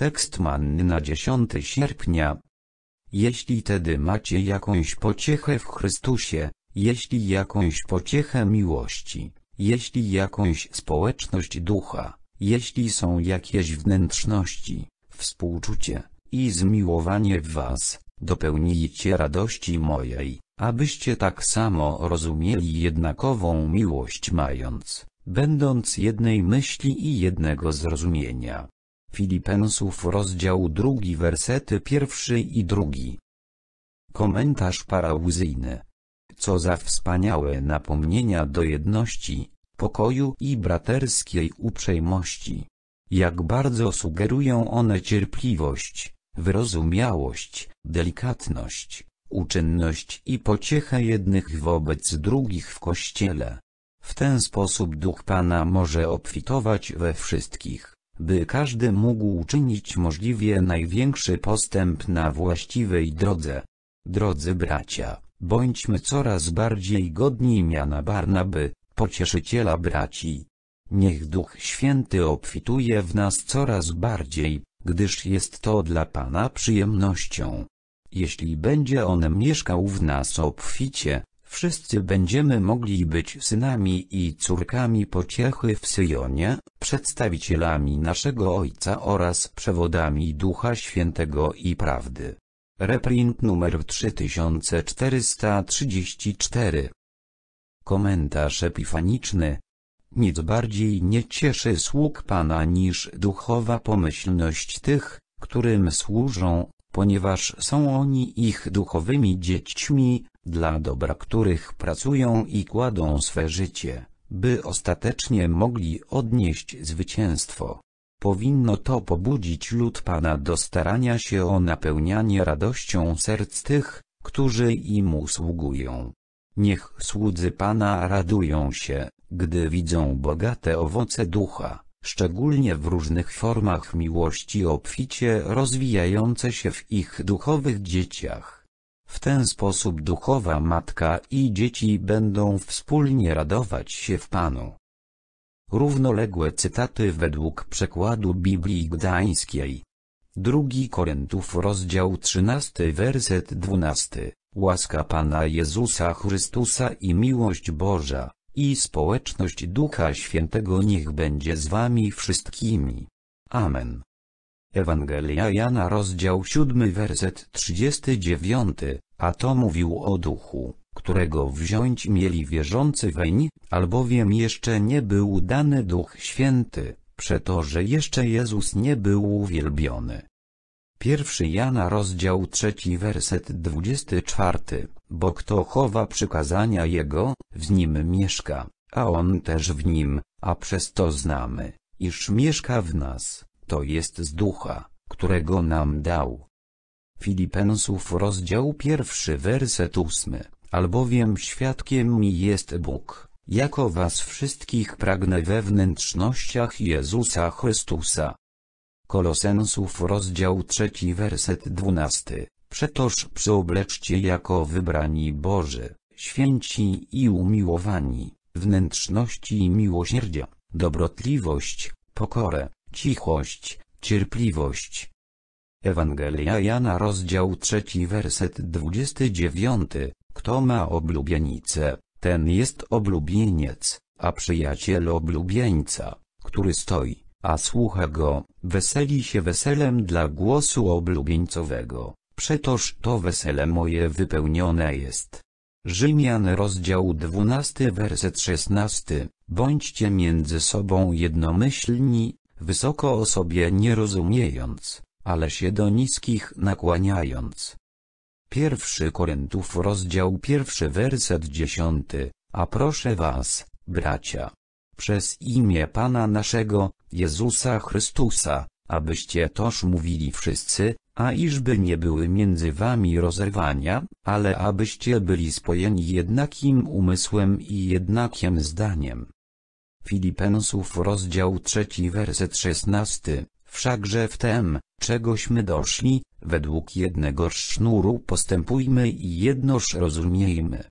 Tekst manny na 10 sierpnia. Jeśli tedy macie jakąś pociechę w Chrystusie, jeśli jakąś pociechę miłości, jeśli jakąś społeczność ducha, jeśli są jakieś wnętrzności, współczucie i zmiłowanie w was, dopełnijcie radości mojej, abyście tak samo rozumieli jednakową miłość mając, będąc jednej myśli i jednego zrozumienia. Filipensów rozdział drugi wersety pierwszy i drugi. Komentarz parauzyjny. Co za wspaniałe napomnienia do jedności, pokoju i braterskiej uprzejmości. Jak bardzo sugerują one cierpliwość, wyrozumiałość, delikatność, uczynność i pociechę jednych wobec drugich w Kościele. W ten sposób Duch Pana może obfitować we wszystkich by każdy mógł uczynić możliwie największy postęp na właściwej drodze. Drodzy bracia, bądźmy coraz bardziej godni miana Barnaby, pocieszyciela braci. Niech Duch Święty obfituje w nas coraz bardziej, gdyż jest to dla Pana przyjemnością. Jeśli będzie On mieszkał w nas obficie, wszyscy będziemy mogli być synami i córkami pociechy w Syjonie, przedstawicielami naszego Ojca oraz przewodami Ducha Świętego i Prawdy. Reprint numer 3434 Komentarz epifaniczny Nic bardziej nie cieszy sług Pana niż duchowa pomyślność tych, którym służą, ponieważ są oni ich duchowymi dziećmi, dla dobra których pracują i kładą swe życie by ostatecznie mogli odnieść zwycięstwo. Powinno to pobudzić lud Pana do starania się o napełnianie radością serc tych, którzy im usługują. Niech słudzy Pana radują się, gdy widzą bogate owoce ducha, szczególnie w różnych formach miłości obficie rozwijające się w ich duchowych dzieciach. W ten sposób duchowa matka i dzieci będą wspólnie radować się w Panu. Równoległe cytaty według przekładu Biblii Gdańskiej. 2 Koryntów rozdział 13 werset 12. Łaska Pana Jezusa Chrystusa i miłość Boża, i społeczność Ducha Świętego niech będzie z wami wszystkimi. Amen. Ewangelia Jana rozdział 7 werset 39, a to mówił o duchu, którego wziąć mieli wierzący weń, albowiem jeszcze nie był dany Duch Święty, przeto że jeszcze Jezus nie był uwielbiony. Pierwszy Jana rozdział 3 werset 24, bo kto chowa przykazania Jego, w Nim mieszka, a On też w Nim, a przez to znamy, iż mieszka w nas to jest z ducha, którego nam dał. Filipensów rozdział pierwszy werset ósmy, albowiem świadkiem mi jest Bóg, jako was wszystkich pragnę we wnętrznościach Jezusa Chrystusa. Kolosensów rozdział trzeci werset dwunasty, przetoż przyobleczcie jako wybrani Boży, święci i umiłowani, wnętrzności i miłosierdzia, dobrotliwość, pokorę, cichość, cierpliwość. Ewangelia Jana rozdział 3 werset 29, kto ma oblubienicę, ten jest oblubieniec, a przyjaciel oblubieńca, który stoi, a słucha go, weseli się weselem dla głosu oblubieńcowego, przetoż to wesele moje wypełnione jest. Rzymian rozdział 12 werset 16, bądźcie między sobą jednomyślni, wysoko o sobie nie rozumiejąc, ale się do niskich nakłaniając. Pierwszy Koryntów rozdział pierwszy werset dziesiąty, a proszę was, bracia, przez imię Pana naszego, Jezusa Chrystusa, abyście toż mówili wszyscy, a iżby nie były między wami rozerwania, ale abyście byli spojeni jednakim umysłem i jednakiem zdaniem. Filipensów rozdział 3 werset 16, wszakże w tem, czegośmy doszli, według jednego sznuru postępujmy i jednoż rozumiejmy.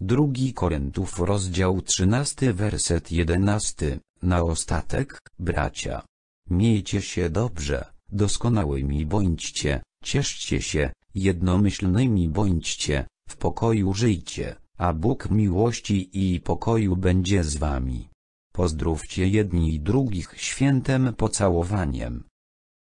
Drugi Koryntów rozdział 13 werset 11, na ostatek, bracia. Miejcie się dobrze, doskonałymi bądźcie, cieszcie się, jednomyślnymi bądźcie, w pokoju żyjcie, a Bóg miłości i pokoju będzie z wami. Pozdrówcie jedni i drugich świętem pocałowaniem.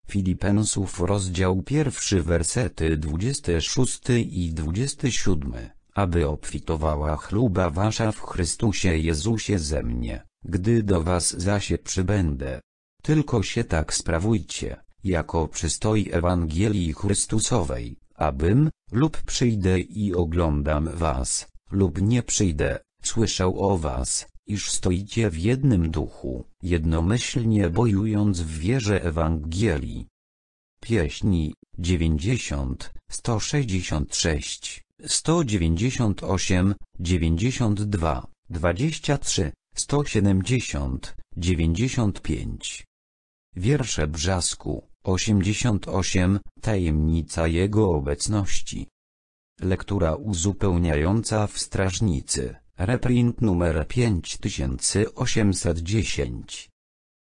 Filipensów rozdział pierwszy wersety 26 i 27, aby obfitowała chluba wasza w Chrystusie Jezusie ze mnie, gdy do was zasie przybędę. Tylko się tak sprawujcie, jako przystoi Ewangelii Chrystusowej, abym, lub przyjdę i oglądam was, lub nie przyjdę, słyszał o was, iż stoicie w jednym duchu, jednomyślnie bojując w wierze Ewangelii. Pieśni 90, 166, 198, 92, 23, 170, 95. Wiersze Brzasku 88 Tajemnica Jego obecności. Lektura uzupełniająca w strażnicy. Reprint numer 5810.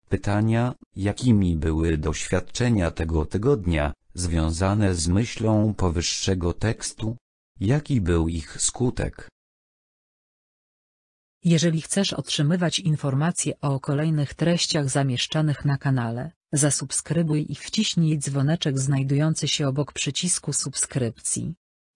Pytania, jakimi były doświadczenia tego tygodnia, związane z myślą powyższego tekstu? Jaki był ich skutek? Jeżeli chcesz otrzymywać informacje o kolejnych treściach zamieszczanych na kanale, zasubskrybuj i wciśnij dzwoneczek znajdujący się obok przycisku subskrypcji.